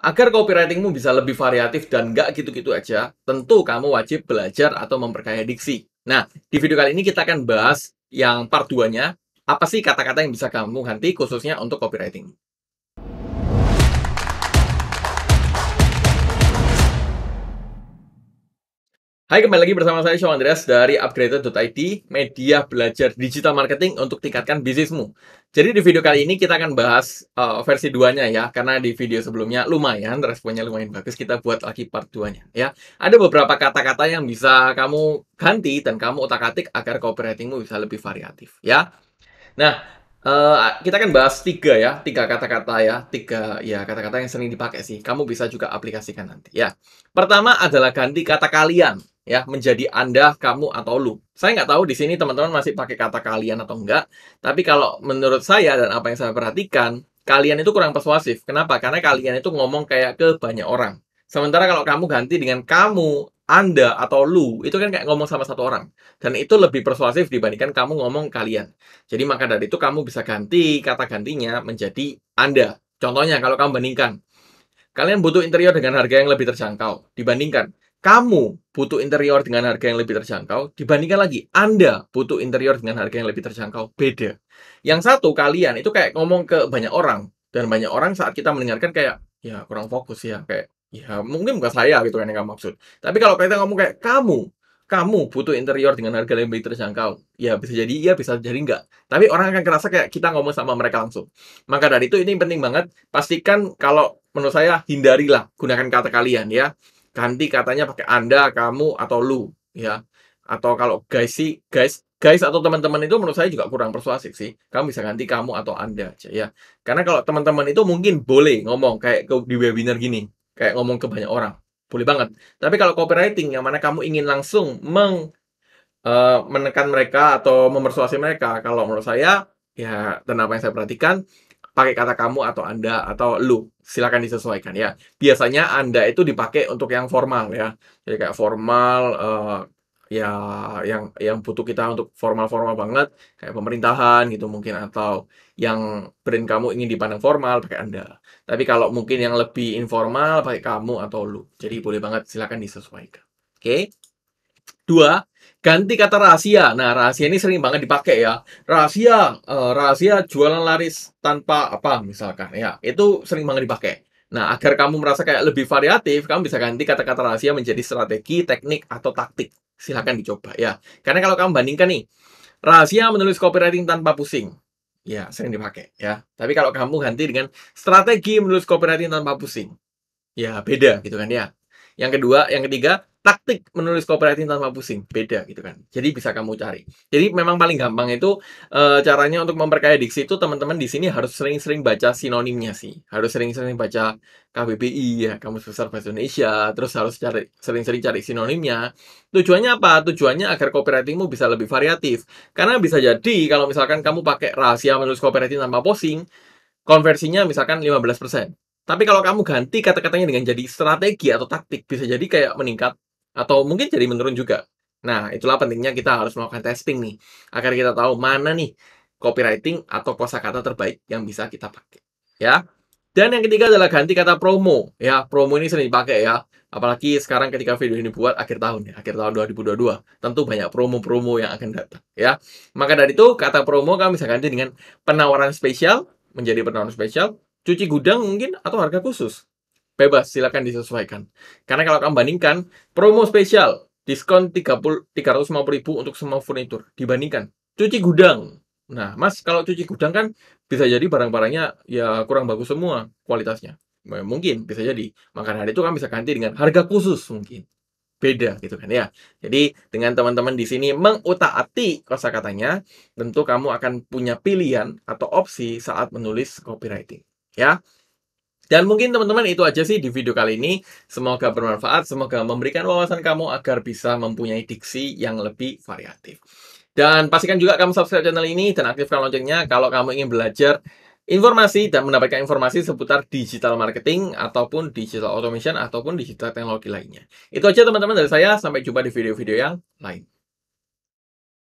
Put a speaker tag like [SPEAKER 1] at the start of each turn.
[SPEAKER 1] Agar copywritingmu bisa lebih variatif dan nggak gitu-gitu aja, tentu kamu wajib belajar atau memperkaya diksi. Nah, di video kali ini kita akan bahas yang part 2-nya, apa sih kata-kata yang bisa kamu ganti khususnya untuk copywriting. Hai, kembali lagi bersama saya Shaw Andreas dari Upgraded.it, media belajar digital marketing untuk tingkatkan bisnismu. Jadi di video kali ini kita akan bahas uh, versi 2-nya ya, karena di video sebelumnya lumayan, responnya lumayan bagus, kita buat lagi part 2-nya ya. Ada beberapa kata-kata yang bisa kamu ganti dan kamu otak-atik agar copywritingmu bisa lebih variatif ya. Nah, Uh, kita akan bahas tiga ya, tiga kata-kata ya, tiga ya kata-kata yang sering dipakai sih. Kamu bisa juga aplikasikan nanti ya. Pertama adalah ganti kata kalian ya menjadi anda kamu atau lu saya nggak tahu di sini teman-teman masih pakai kata kalian atau enggak tapi kalau menurut saya dan apa yang saya perhatikan kalian itu kurang persuasif kenapa karena kalian itu ngomong kayak ke banyak orang sementara kalau kamu ganti dengan kamu anda atau lu itu kan kayak ngomong sama satu orang dan itu lebih persuasif dibandingkan kamu ngomong kalian jadi maka dari itu kamu bisa ganti kata gantinya menjadi anda contohnya kalau kamu bandingkan kalian butuh interior dengan harga yang lebih terjangkau dibandingkan kamu butuh interior dengan harga yang lebih terjangkau, dibandingkan lagi Anda butuh interior dengan harga yang lebih terjangkau, beda. Yang satu kalian itu kayak ngomong ke banyak orang dan banyak orang saat kita mendengarkan kayak ya kurang fokus ya kayak ya mungkin bukan saya gitu kan yang kamu maksud. Tapi kalau kita ngomong kayak kamu kamu butuh interior dengan harga yang lebih terjangkau. Ya, bisa jadi iya, bisa jadi enggak. Tapi orang akan kerasa kayak kita ngomong sama mereka langsung. Maka dari itu ini penting banget, pastikan kalau menurut saya hindarilah gunakan kata kalian ya ganti katanya pakai anda kamu atau lu ya atau kalau guys sih guys guys atau teman-teman itu menurut saya juga kurang persuasif sih. Kamu bisa ganti kamu atau Anda aja ya. Karena kalau teman-teman itu mungkin boleh ngomong kayak ke, di webinar gini, kayak ngomong ke banyak orang. Boleh banget. Tapi kalau copywriting yang mana kamu ingin langsung meng uh, menekan mereka atau mempersuasi mereka, kalau menurut saya ya dan apa yang saya perhatikan pakai kata kamu atau Anda atau lu. Silakan disesuaikan ya. Biasanya Anda itu dipakai untuk yang formal ya. Jadi kayak formal uh, ya yang yang butuh kita untuk formal-formal banget kayak pemerintahan gitu mungkin atau yang brand kamu ingin dipandang formal pakai Anda. Tapi kalau mungkin yang lebih informal pakai kamu atau lu. Jadi boleh banget silakan disesuaikan. Oke. Okay? Dua, Ganti kata rahasia. Nah, rahasia ini sering banget dipakai ya. Rahasia, eh, rahasia jualan laris tanpa apa misalkan ya. Itu sering banget dipakai. Nah, agar kamu merasa kayak lebih variatif, kamu bisa ganti kata-kata rahasia menjadi strategi, teknik, atau taktik. Silahkan dicoba ya. Karena kalau kamu bandingkan nih, rahasia menulis copywriting tanpa pusing. Ya, sering dipakai ya. Tapi kalau kamu ganti dengan strategi menulis copywriting tanpa pusing. Ya, beda gitu kan ya. Yang kedua, yang ketiga, taktik menulis copywriting tanpa pusing beda gitu kan jadi bisa kamu cari jadi memang paling gampang itu e, caranya untuk memperkaya diksi itu teman-teman di sini harus sering-sering baca sinonimnya sih harus sering-sering baca KBBI ya Kamus Besar Bahasa Indonesia terus harus cari sering-sering cari sinonimnya tujuannya apa tujuannya agar copywritingmu bisa lebih variatif karena bisa jadi kalau misalkan kamu pakai rahasia menulis copywriting tanpa pusing konversinya misalkan 15% tapi kalau kamu ganti kata-katanya dengan jadi strategi atau taktik, bisa jadi kayak meningkat atau mungkin jadi menurun juga. Nah, itulah pentingnya kita harus melakukan testing nih agar kita tahu mana nih copywriting atau kosakata terbaik yang bisa kita pakai. Ya. Dan yang ketiga adalah ganti kata promo. Ya, promo ini sering dipakai ya. Apalagi sekarang ketika video ini buat akhir tahun ya, akhir tahun 2022. Tentu banyak promo-promo yang akan datang ya. Maka dari itu kata promo kami bisa ganti dengan penawaran spesial menjadi penawaran spesial, cuci gudang mungkin atau harga khusus bebas silakan disesuaikan. Karena kalau kamu bandingkan promo spesial diskon 30 350.000 untuk semua furnitur dibandingkan cuci gudang. Nah, Mas kalau cuci gudang kan bisa jadi barang-barangnya ya kurang bagus semua kualitasnya. Mungkin bisa jadi. Maka hari itu kan bisa ganti dengan harga khusus mungkin. Beda gitu kan ya. Jadi dengan teman-teman di sini mengutak-atik katanya tentu kamu akan punya pilihan atau opsi saat menulis copywriting, ya. Dan mungkin teman-teman itu aja sih di video kali ini. Semoga bermanfaat, semoga memberikan wawasan kamu agar bisa mempunyai diksi yang lebih variatif. Dan pastikan juga kamu subscribe channel ini dan aktifkan loncengnya kalau kamu ingin belajar informasi dan mendapatkan informasi seputar digital marketing ataupun digital automation ataupun digital teknologi lainnya. Itu aja teman-teman dari saya, sampai jumpa di video-video yang lain.